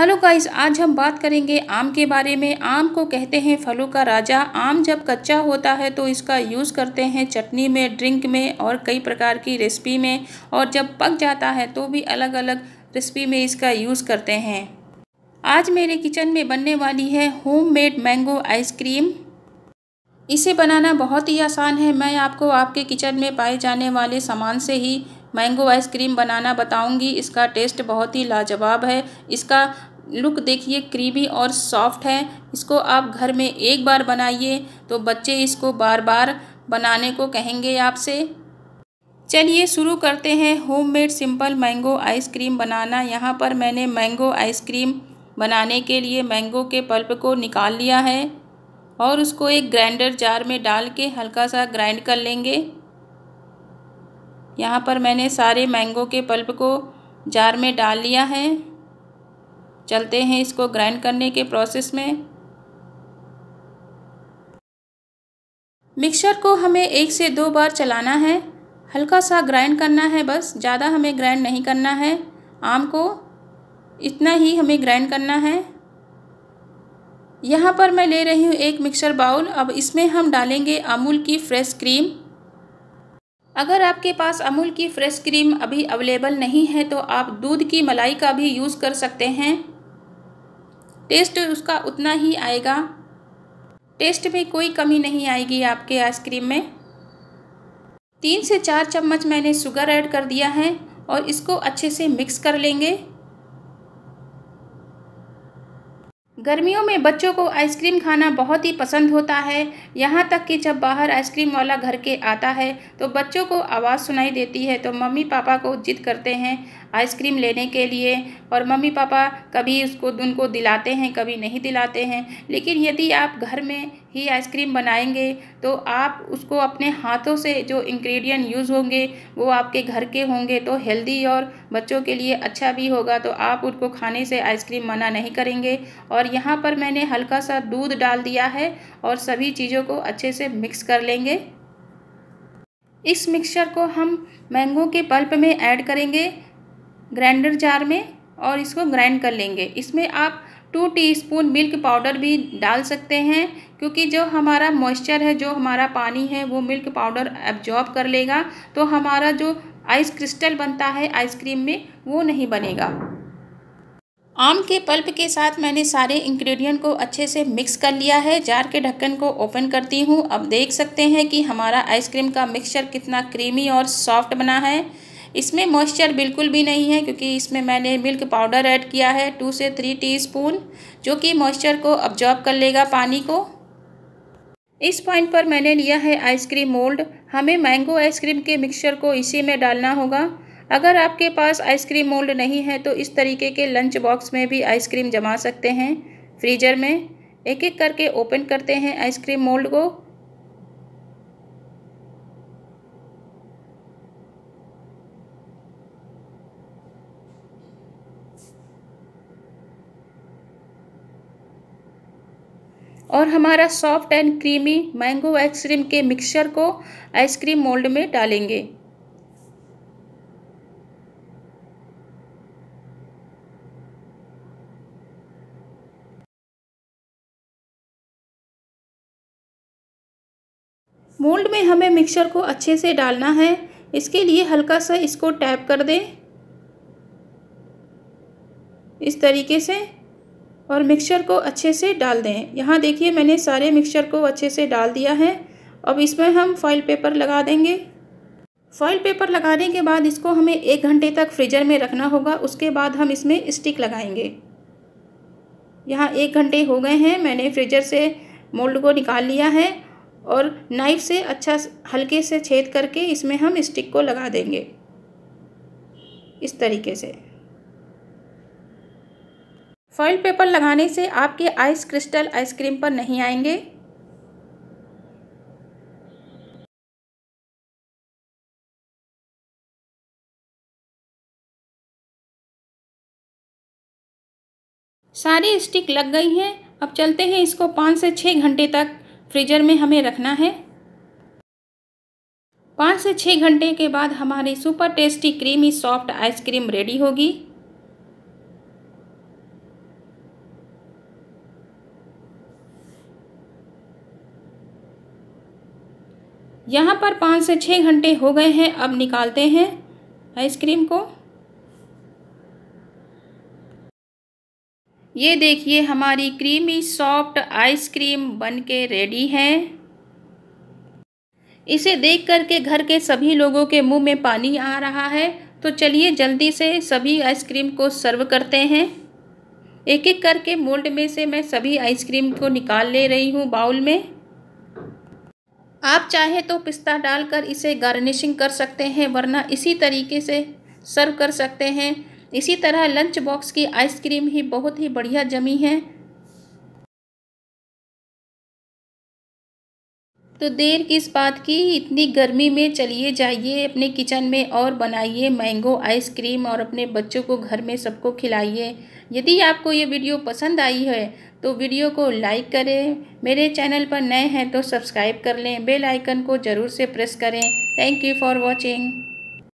hello guys आज हम बात करेंगे आम के बारे में आम को कहते हैं फलों का राजा आम जब कच्चा होता है तो इसका यूज़ करते हैं चटनी में ड्रिंक में और कई प्रकार की रेसिपी में और जब पक जाता है तो भी अलग अलग रेसिपी में इसका यूज़ करते हैं आज मेरे किचन में बनने वाली है होममेड मैंगो आइसक्रीम इसे बनाना बहुत ही आसान है मैं आपको आपके किचन में पाए जाने वाले सामान से ही मैंगो आइसक्रीम बनाना बताऊंगी इसका टेस्ट बहुत ही लाजवाब है इसका लुक देखिए क्रीमी और सॉफ्ट है इसको आप घर में एक बार बनाइए तो बच्चे इसको बार बार बनाने को कहेंगे आपसे चलिए शुरू करते हैं होममेड सिंपल मैंगो आइसक्रीम बनाना यहाँ पर मैंने मैंगो आइसक्रीम बनाने के लिए मैंगो के पल्प को निकाल लिया है और उसको एक ग्राइंडर जार में डाल के हल्का सा ग्राइंड कर लेंगे यहाँ पर मैंने सारे मैंगो के पल्प को जार में डाल लिया है चलते हैं इसको ग्राइंड करने के प्रोसेस में मिक्सर को हमें एक से दो बार चलाना है हल्का सा ग्राइंड करना है बस ज़्यादा हमें ग्राइंड नहीं करना है आम को इतना ही हमें ग्राइंड करना है यहाँ पर मैं ले रही हूँ एक मिक्सर बाउल अब इसमें हम डालेंगे अमूल की फ्रेश क्रीम अगर आपके पास अमूल की फ्रेश क्रीम अभी अवेलेबल नहीं है तो आप दूध की मलाई का भी यूज़ कर सकते हैं टेस्ट उसका उतना ही आएगा टेस्ट में कोई कमी नहीं आएगी आपके आइसक्रीम में तीन से चार चम्मच मैंने शुगर ऐड कर दिया है और इसको अच्छे से मिक्स कर लेंगे गर्मियों में बच्चों को आइसक्रीम खाना बहुत ही पसंद होता है यहाँ तक कि जब बाहर आइसक्रीम वाला घर के आता है तो बच्चों को आवाज़ सुनाई देती है तो मम्मी पापा को जिद करते हैं आइसक्रीम लेने के लिए और मम्मी पापा कभी उसको उनको दिलाते हैं कभी नहीं दिलाते हैं लेकिन यदि आप घर में ही आइसक्रीम बनाएंगे तो आप उसको अपने हाथों से जो इंग्रेडिएंट यूज़ होंगे वो आपके घर के होंगे तो हेल्दी और बच्चों के लिए अच्छा भी होगा तो आप उनको खाने से आइसक्रीम मना नहीं करेंगे और यहाँ पर मैंने हल्का सा दूध डाल दिया है और सभी चीज़ों को अच्छे से मिक्स कर लेंगे इस मिक्सचर को हम मैंगो के पल्प में ऐड करेंगे ग्राइंडर जार में और इसको ग्राइंड कर लेंगे इसमें आप टू टीस्पून मिल्क पाउडर भी डाल सकते हैं क्योंकि जो हमारा मॉइस्चर है जो हमारा पानी है वो मिल्क पाउडर एब्जॉर्ब कर लेगा तो हमारा जो आइस क्रिस्टल बनता है आइसक्रीम में वो नहीं बनेगा आम के पल्प के साथ मैंने सारे इंग्रेडिएंट को अच्छे से मिक्स कर लिया है जार के ढक्कन को ओपन करती हूँ अब देख सकते हैं कि हमारा आइसक्रीम का मिक्सचर कितना क्रीमी और सॉफ्ट बना है इसमें मॉइस्चर बिल्कुल भी नहीं है क्योंकि इसमें मैंने मिल्क पाउडर ऐड किया है टू से थ्री टीस्पून जो कि मॉइस्चर को अब्जॉर्ब कर लेगा पानी को इस पॉइंट पर मैंने लिया है आइसक्रीम मोल्ड हमें मैंगो आइसक्रीम के मिक्सचर को इसी में डालना होगा अगर आपके पास आइसक्रीम मोल्ड नहीं है तो इस तरीके के लंच बॉक्स में भी आइसक्रीम जमा सकते हैं फ्रीजर में एक एक करके ओपन करते हैं आइसक्रीम मोल्ड को और हमारा soft and creamy mango ice cream के मिक्सचर को आइसक्रीम मोल्ड में डालेंगे मोल्ड में हमें मिक्सचर को अच्छे से डालना है इसके लिए हल्का सा इसको टैप कर दें इस तरीके से और मिक्सचर को अच्छे से डाल दें यहाँ देखिए मैंने सारे मिक्सचर को अच्छे से डाल दिया है अब इसमें हम फॉइल पेपर लगा देंगे फॉइल पेपर लगाने के बाद इसको हमें एक घंटे तक फ्रीजर में रखना होगा उसके बाद हम इसमें स्टिक लगाएंगे यहाँ एक घंटे हो गए हैं मैंने फ्रीजर से मोल्ड को निकाल लिया है और नाइफ से अच्छा हल्के से छेद करके इसमें हम स्टिक को लगा देंगे इस तरीके से फॉइल पेपर लगाने से आपके आइस क्रिस्टल आइसक्रीम पर नहीं आएंगे सारी स्टिक लग गई हैं अब चलते हैं इसको पाँच से छः घंटे तक फ्रीजर में हमें रखना है पाँच से छः घंटे के बाद हमारी super tasty creamy soft ice cream ready होगी यहाँ पर पाँच से छः घंटे हो गए हैं अब निकालते हैं आइसक्रीम को ये देखिए हमारी क्रीमी सॉफ्ट आइसक्रीम बनके रेडी है इसे देख कर के घर के सभी लोगों के मुंह में पानी आ रहा है तो चलिए जल्दी से सभी आइसक्रीम को सर्व करते हैं एक एक करके मोल्ड में से मैं सभी आइसक्रीम को निकाल ले रही हूँ बाउल में आप चाहे तो पिस्ता डालकर इसे गार्निशिंग कर सकते हैं वरना इसी तरीके से सर्व कर सकते हैं इसी तरह लंच बॉक्स की आइसक्रीम ही बहुत ही बढ़िया जमी है तो देर किस बात की इतनी गर्मी में चलिए जाइए अपने किचन में और बनाइए मैंगो आइसक्रीम और अपने बच्चों को घर में सबको खिलाइए यदि आपको ये वीडियो पसंद आई है तो वीडियो को लाइक करें मेरे चैनल पर नए हैं तो सब्सक्राइब कर लें बेल आइकन को ज़रूर से प्रेस करें थैंक यू फॉर वॉचिंग